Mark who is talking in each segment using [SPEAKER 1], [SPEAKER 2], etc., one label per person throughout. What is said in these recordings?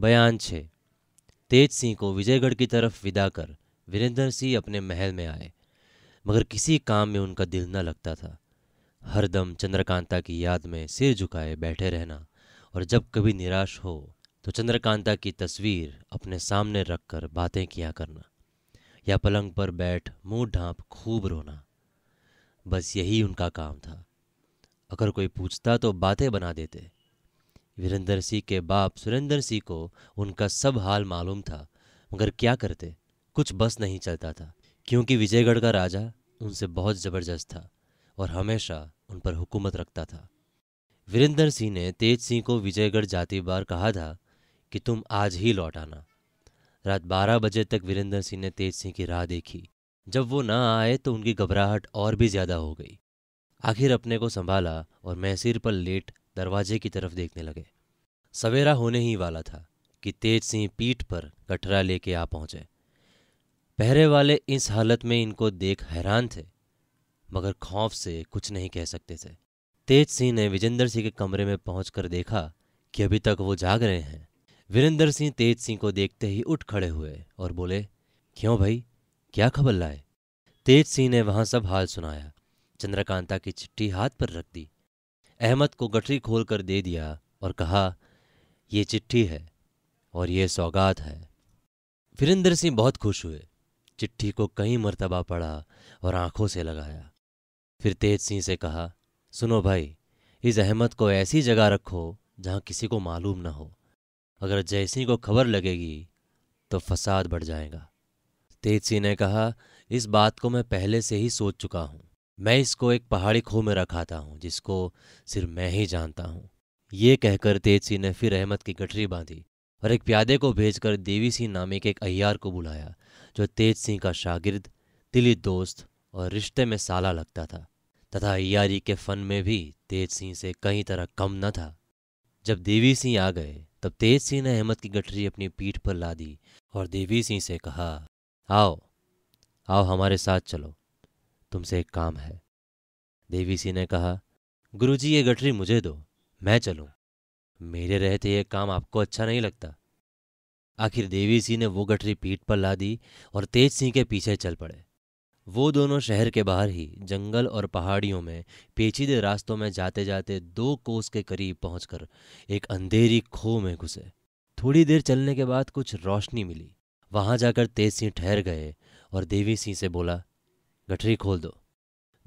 [SPEAKER 1] बयान छे तेज सिंह को विजयगढ़ की तरफ विदा कर वीरेंद्र सिंह अपने महल में आए मगर किसी काम में उनका दिल न लगता था हरदम चंद्रकांता की याद में सिर झुकाए बैठे रहना और जब कभी निराश हो तो चंद्रकांता की तस्वीर अपने सामने रखकर बातें किया करना या पलंग पर बैठ मुंह ढांप खूब रोना बस यही उनका काम था अगर कोई पूछता तो बातें बना देते वीरेंद्र सिंह के बाप सुरेंद्र सिंह को उनका सब हाल मालूम था मगर क्या करते कुछ बस नहीं चलता था क्योंकि विजयगढ़ का राजा उनसे बहुत ज़बरदस्त था और हमेशा उन पर हुकूमत रखता था वीरेंद्र सिंह ने तेज सिंह को विजयगढ़ जाती बार कहा था कि तुम आज ही लौट आना रात बारह बजे तक वीरेंद्र सिंह ने तेज सिंह की राह देखी जब वो ना आए तो उनकी घबराहट और भी ज़्यादा हो गई आखिर अपने को संभाला और मैसीर सिर पर लेट दरवाजे की तरफ देखने लगे सवेरा होने ही वाला था कि तेज सिंह पीठ पर कटरा लेके आ पहुंचे पहरे वाले इस हालत में इनको देख हैरान थे मगर खौफ से कुछ नहीं कह सकते थे तेज सिंह ने विजेंद्र सिंह के कमरे में पहुंचकर देखा कि अभी तक वो जाग रहे हैं वीरेंद्र सिंह तेज सिंह को देखते ही उठ खड़े हुए और बोले क्यों भाई क्या खबर लाए तेज सिंह ने वहां सब हाल सुनाया चंद्रकांता की चिट्ठी हाथ पर रख दी अहमद को गठरी खोल कर दे दिया और कहा ये चिट्ठी है और ये सौगात है फिरिंदर सिंह बहुत खुश हुए चिट्ठी को कई मरतबा पढ़ा और आंखों से लगाया फिर तेज सिंह से कहा सुनो भाई इस अहमद को ऐसी जगह रखो जहां किसी को मालूम ना हो अगर जयसिंह को खबर लगेगी तो फसाद बढ़ जाएगा तेज सिंह ने कहा इस बात को मैं पहले से ही सोच चुका हूँ मैं इसको एक पहाड़ी खो में रखाता हूँ जिसको सिर्फ मैं ही जानता हूँ ये कहकर तेज सिंह ने फिर अहमद की गठरी बांधी और एक प्यादे को भेजकर देवी सिंह नामे के एक अयार को बुलाया जो तेज सिंह का शागिर्द दिली दोस्त और रिश्ते में साला लगता था तथा अयारी के फन में भी तेज सिंह से कहीं तरह कम न था जब देवी सिंह आ गए तब तेज सिंह ने अहमद की गठरी अपनी पीठ पर ला दी और देवी सिंह से कहा आओ आओ हमारे साथ चलो तुमसे एक काम है देवी सिंह ने कहा गुरुजी ये गठरी मुझे दो मैं चलूं मेरे रहते ये काम आपको अच्छा नहीं लगता आखिर देवी सिंह ने वो गठरी पीठ पर ला दी और तेज सिंह के पीछे चल पड़े वो दोनों शहर के बाहर ही जंगल और पहाड़ियों में पेचीदे रास्तों में जाते जाते दो कोस के करीब पहुंचकर एक अंधेरी खो में घुसे थोड़ी देर चलने के बाद कुछ रोशनी मिली वहां जाकर तेज सिंह ठहर गए और देवी सिंह से बोला गठरी खोल दो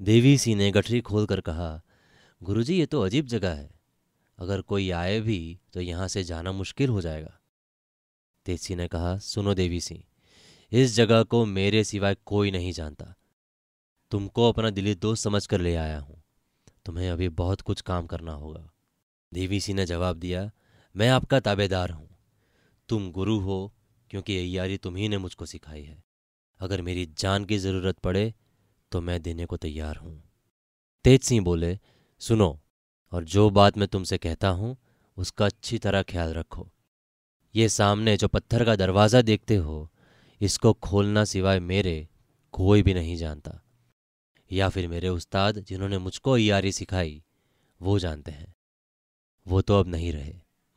[SPEAKER 1] देवी सिंह ने गठरी खोल कर कहा गुरुजी ये तो अजीब जगह है अगर कोई आए भी तो यहां से जाना मुश्किल हो जाएगा तेज सिंह ने कहा सुनो देवी सिंह इस जगह को मेरे सिवाय कोई नहीं जानता तुमको अपना दिली दोस्त समझ कर ले आया हूं तुम्हें अभी बहुत कुछ काम करना होगा देवी सिंह ने जवाब दिया मैं आपका ताबेदार हूं तुम गुरु हो क्योंकि यारी तुम्ही ने मुझको सिखाई है अगर मेरी जान की ज़रूरत पड़े तो मैं देने को तैयार हूं तेज सिंह बोले सुनो और जो बात मैं तुमसे कहता हूं उसका अच्छी तरह ख्याल रखो ये सामने जो पत्थर का दरवाज़ा देखते हो इसको खोलना सिवाय मेरे कोई भी नहीं जानता या फिर मेरे उस्ताद जिन्होंने मुझको यारी सिखाई वो जानते हैं वो तो अब नहीं रहे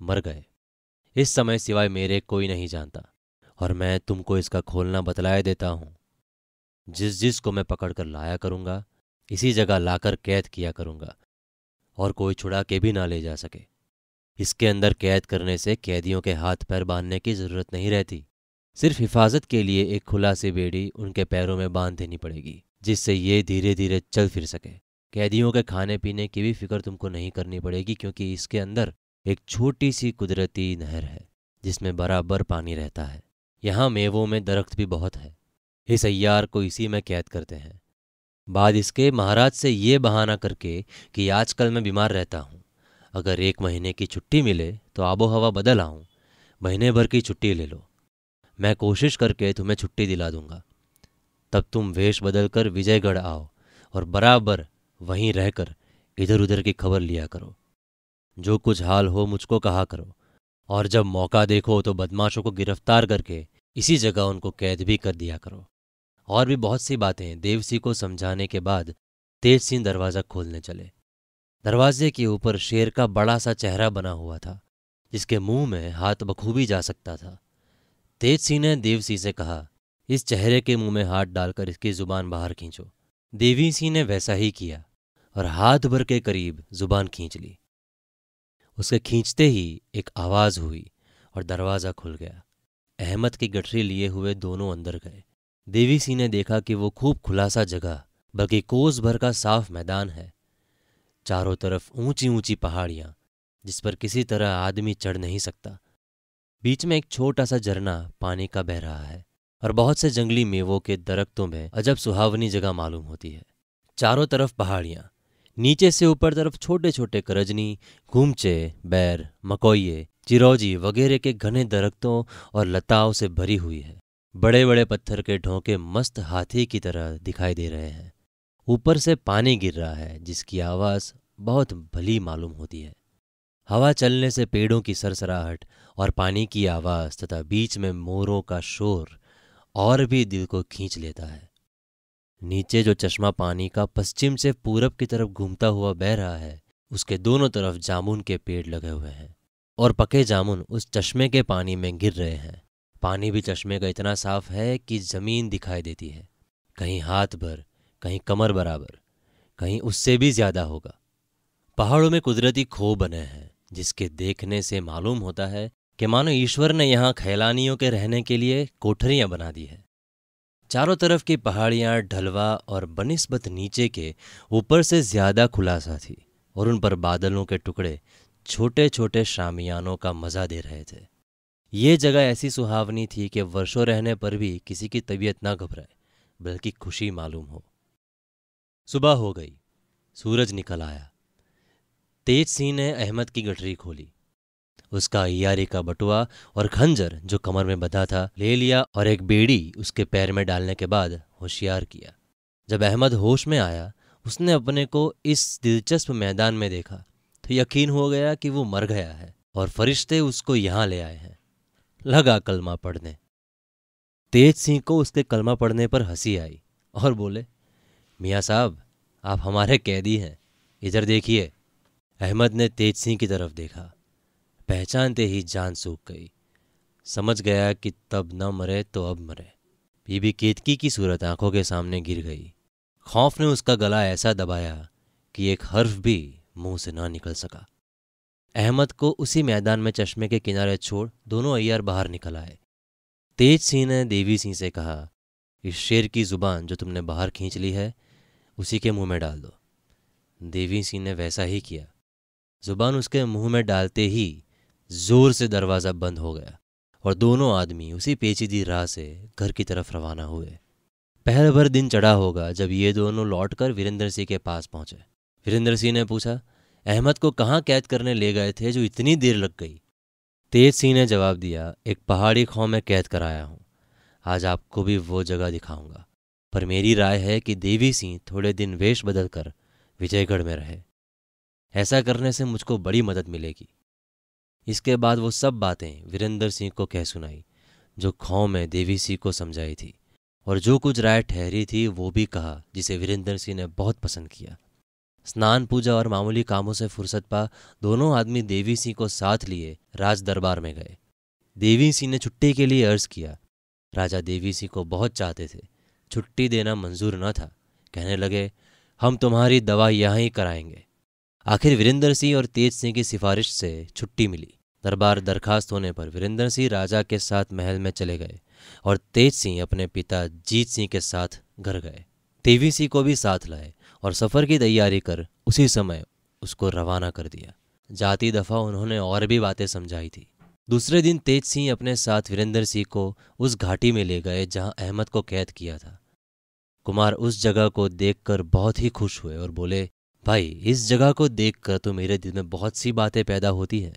[SPEAKER 1] मर गए इस समय सिवाय मेरे कोई नहीं जानता और मैं तुमको इसका खोलना बतलाया देता हूं जिस जिस को मैं पकड़ कर लाया करूंगा इसी जगह लाकर कैद किया करूंगा और कोई छुड़ा के भी ना ले जा सके इसके अंदर कैद करने से कैदियों के हाथ पैर बांधने की जरूरत नहीं रहती सिर्फ हिफाजत के लिए एक खुला सी बेड़ी उनके पैरों में बांध देनी पड़ेगी जिससे ये धीरे धीरे चल फिर सके कैदियों के खाने पीने की भी फिक्र तुमको नहीं करनी पड़ेगी क्योंकि इसके अंदर एक छोटी सी कुदरती नहर है जिसमें बराबर पानी रहता है यहाँ मेवों में दरख्त भी बहुत है इस अय्यार को इसी में कैद करते हैं बाद इसके महाराज से ये बहाना करके कि आजकल मैं बीमार रहता हूँ अगर एक महीने की छुट्टी मिले तो आबो हवा बदल आऊँ महीने भर की छुट्टी ले लो मैं कोशिश करके तुम्हें छुट्टी दिला दूंगा तब तुम वेश बदल कर विजयगढ़ आओ और बराबर वहीं रहकर इधर उधर की खबर लिया करो जो कुछ हाल हो मुझको कहा करो और जब मौका देखो तो बदमाशों को गिरफ्तार करके इसी जगह उनको कैद भी कर दिया करो और भी बहुत सी बातें देवसी को समझाने के बाद तेज सिंह दरवाज़ा खोलने चले दरवाजे के ऊपर शेर का बड़ा सा चेहरा बना हुआ था जिसके मुंह में हाथ बखूबी जा सकता था तेज सिंह ने देवसी से कहा इस चेहरे के मुंह में हाथ डालकर इसकी जुबान बाहर खींचो देवी सिंह ने वैसा ही किया और हाथ भर के करीब जुबान खींच ली उसके खींचते ही एक आवाज़ हुई और दरवाज़ा खुल गया अहमद की गठरी लिए हुए दोनों अंदर गए देवी सिंह ने देखा कि वो खूब खुलासा जगह बल्कि कोस भर का साफ मैदान है चारों तरफ ऊंची ऊंची पहाड़ियां जिस पर किसी तरह आदमी चढ़ नहीं सकता बीच में एक छोटा सा झरना पानी का बह रहा है और बहुत से जंगली मेवों के दरख्तों में अजब सुहावनी जगह मालूम होती है चारों तरफ पहाड़ियां नीचे से ऊपर तरफ छोटे छोटे करजनी घूमचे बैर मकोइये चिरौजी वगैरह के घने दरख्तों और लताओं से भरी हुई है बड़े बड़े पत्थर के ढोंके मस्त हाथी की तरह दिखाई दे रहे हैं ऊपर से पानी गिर रहा है जिसकी आवाज़ बहुत भली मालूम होती है हवा चलने से पेड़ों की सरसराहट और पानी की आवाज़ तथा बीच में मोरों का शोर और भी दिल को खींच लेता है नीचे जो चश्मा पानी का पश्चिम से पूरब की तरफ घूमता हुआ बह रहा है उसके दोनों तरफ जामुन के पेड़ लगे हुए हैं और पके जामुन उस चश्मे के पानी में गिर रहे हैं पानी भी चश्मे का इतना साफ है कि ज़मीन दिखाई देती है कहीं हाथ भर कहीं कमर बराबर कहीं उससे भी ज़्यादा होगा पहाड़ों में कुदरती खो बने हैं जिसके देखने से मालूम होता है कि मानो ईश्वर ने यहाँ खैलानियों के रहने के लिए कोठरियां बना दी है चारों तरफ की पहाड़ियाँ ढलवा और बनिस्बत नीचे के ऊपर से ज़्यादा खुलासा थी और उन पर बादलों के टुकड़े छोटे छोटे शामियानों का मज़ा दे रहे थे ये जगह ऐसी सुहावनी थी कि वर्षों रहने पर भी किसी की तबीयत ना घबराए बल्कि खुशी मालूम हो सुबह हो गई सूरज निकल आया तेज सिंह ने अहमद की गठरी खोली उसका अयारी का बटुआ और खंजर जो कमर में बंधा था ले लिया और एक बेड़ी उसके पैर में डालने के बाद होशियार किया जब अहमद होश में आया उसने अपने को इस दिलचस्प मैदान में देखा तो यकीन हो गया कि वो मर गया है और फरिश्ते उसको यहाँ ले आए हैं लगा कलमा पढ़ने तेज सिंह को उसके कलमा पढ़ने पर हंसी आई और बोले मियाँ साहब आप हमारे कैदी हैं इधर देखिए अहमद ने तेज सिंह की तरफ देखा पहचानते ही जान सूख गई समझ गया कि तब न मरे तो अब मरे बीबी केतकी की सूरत आंखों के सामने गिर गई खौफ ने उसका गला ऐसा दबाया कि एक हर्फ भी मुंह से ना निकल सका अहमद को उसी मैदान में चश्मे के किनारे छोड़ दोनों अय्यार बाहर निकल आए तेज सिंह ने देवी सिंह से कहा इस शेर की जुबान जो तुमने बाहर खींच ली है उसी के मुंह में डाल दो देवी सिंह ने वैसा ही किया जुबान उसके मुंह में डालते ही जोर से दरवाज़ा बंद हो गया और दोनों आदमी उसी पेचीदी राह से घर की तरफ रवाना हुए पहल भर दिन चढ़ा होगा जब ये दोनों लौटकर वीरेंद्र सिंह के पास पहुंचे वीरेंद्र सिंह ने पूछा अहमद को कहाँ कैद करने ले गए थे जो इतनी देर लग गई तेज सिंह ने जवाब दिया एक पहाड़ी खौ में कैद कराया हूँ आज आपको भी वो जगह दिखाऊंगा पर मेरी राय है कि देवी सिंह थोड़े दिन वेश बदल कर विजयगढ़ में रहे ऐसा करने से मुझको बड़ी मदद मिलेगी इसके बाद वो सब बातें वीरेंद्र सिंह को कह सुनाई जो खौ में देवी सिंह को समझाई थी और जो कुछ राय ठहरी थी वो भी कहा जिसे वीरेंद्र सिंह ने बहुत पसंद किया स्नान पूजा और मामूली कामों से फुर्सत पा दोनों आदमी देवी सिंह को साथ लिए राज दरबार में गए देवी सिंह ने छुट्टी के लिए अर्ज किया राजा देवी सिंह को बहुत चाहते थे छुट्टी देना मंजूर न था कहने लगे हम तुम्हारी दवा यहाँ ही कराएंगे आखिर वीरेंद्र सिंह और तेज सिंह की सिफारिश से छुट्टी मिली दरबार दरखास्त होने पर वीरेंद्र सिंह राजा के साथ महल में चले गए और तेज सिंह अपने पिता जीत सिंह के साथ घर गए देवी सिंह को भी साथ लाए और सफ़र की तैयारी कर उसी समय उसको रवाना कर दिया जाती दफ़ा उन्होंने और भी बातें समझाई थी दूसरे दिन तेज सिंह अपने साथ वीरेंद्र सिंह को उस घाटी में ले गए जहां अहमद को कैद किया था कुमार उस जगह को देखकर बहुत ही खुश हुए और बोले भाई इस जगह को देखकर तो मेरे दिल में बहुत सी बातें पैदा होती हैं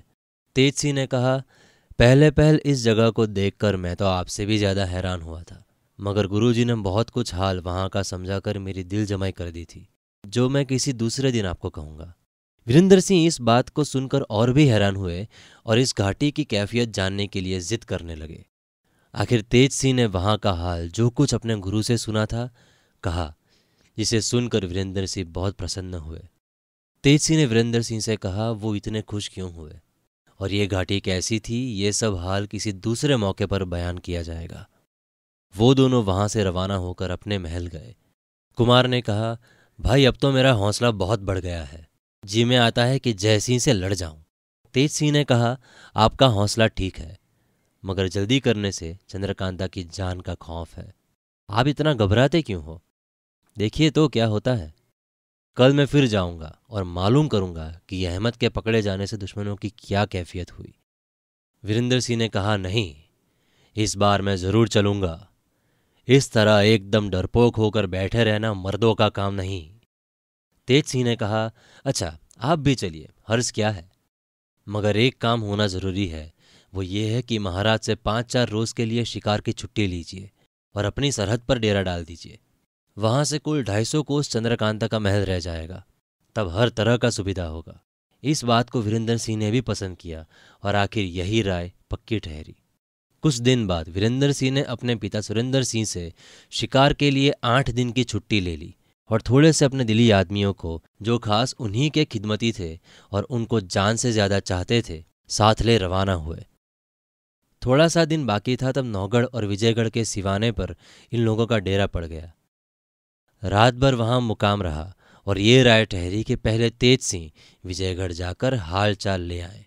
[SPEAKER 1] तेज सिंह ने कहा पहले पहल इस जगह को देखकर मैं तो आपसे भी ज़्यादा हैरान हुआ था मगर गुरुजी ने बहुत कुछ हाल वहाँ का समझाकर मेरी दिल जमाई कर दी थी जो मैं किसी दूसरे दिन आपको कहूंगा वीरेंद्र सिंह इस बात को सुनकर और भी हैरान हुए और इस घाटी की कैफियत जानने के लिए जिद करने लगे आखिर तेज सिंह ने वहां का हाल जो कुछ अपने गुरु से सुना था कहा जिसे सुनकर वीरेंद्र सिंह बहुत प्रसन्न हुए तेज सिंह ने वीरेंद्र सिंह से कहा वो इतने खुश क्यों हुए और ये घाटी कैसी थी ये सब हाल किसी दूसरे मौके पर बयान किया जाएगा वो दोनों वहां से रवाना होकर अपने महल गए कुमार ने कहा भाई अब तो मेरा हौसला बहुत बढ़ गया है जी में आता है कि सिंह से लड़ जाऊं तेज सिंह ने कहा आपका हौसला ठीक है मगर जल्दी करने से चंद्रकांता की जान का खौफ है आप इतना घबराते क्यों हो देखिए तो क्या होता है कल मैं फिर जाऊंगा और मालूम करूंगा कि अहमद के पकड़े जाने से दुश्मनों की क्या कैफियत हुई वीरेंद्र सिंह ने कहा नहीं इस बार मैं ज़रूर चलूंगा इस तरह एकदम डरपोक होकर बैठे रहना मर्दों का काम नहीं तेज सिंह ने कहा अच्छा आप भी चलिए हर्ज क्या है मगर एक काम होना जरूरी है वो ये है कि महाराज से पांच चार रोज के लिए शिकार की छुट्टी लीजिए और अपनी सरहद पर डेरा डाल दीजिए वहां से कुल ढाई सौ कोस चंद्रकांता का महल रह जाएगा तब हर तरह का सुविधा होगा इस बात को वीरेंद्र सिंह ने भी पसंद किया और आखिर यही राय पक्की ठहरी कुछ दिन बाद वीरेंद्र सिंह ने अपने पिता सुरेंद्र सिंह से शिकार के लिए आठ दिन की छुट्टी ले ली और थोड़े से अपने दिली आदमियों को जो खास उन्हीं के खिदमती थे और उनको जान से ज़्यादा चाहते थे साथ ले रवाना हुए थोड़ा सा दिन बाकी था तब नौगढ़ और विजयगढ़ के सिवाने पर इन लोगों का डेरा पड़ गया रात भर वहां मुकाम रहा और ये राय ठहरी कि पहले तेज सिंह विजयगढ़ जाकर हाल चाल ले आए